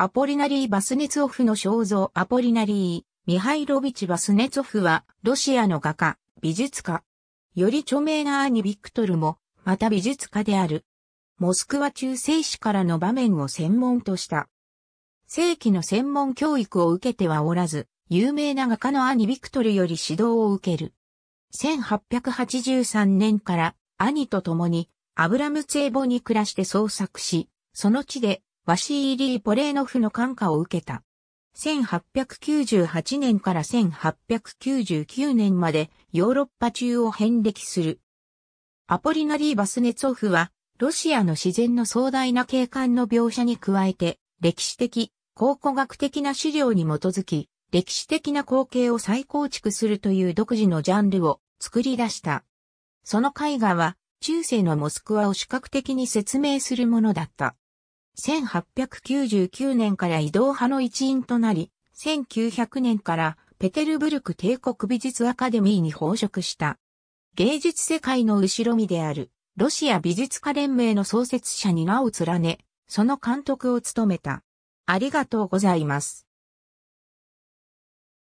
アポリナリー・バスネツオフの肖像アポリナリー、ミハイロビチ・バスネツオフは、ロシアの画家、美術家。より著名な兄・ビクトルも、また美術家である。モスクワ中世史からの場面を専門とした。正規の専門教育を受けてはおらず、有名な画家の兄・ビクトルより指導を受ける。1883年から兄と共にアブラムツエボに暮らして創作し、その地でワシーリー・ポレーノフの感化を受けた。1898年から1899年までヨーロッパ中を遍歴する。アポリナリー・バスネツオフは、ロシアの自然の壮大な景観の描写に加えて、歴史的、考古学的な資料に基づき、歴史的な光景を再構築するという独自のジャンルを作り出した。その絵画は、中世のモスクワを視覚的に説明するものだった。1899年から移動派の一員となり、1900年からペテルブルク帝国美術アカデミーに報職した。芸術世界の後ろ身である、ロシア美術家連盟の創設者に名を連ね、その監督を務めた。ありがとうございます。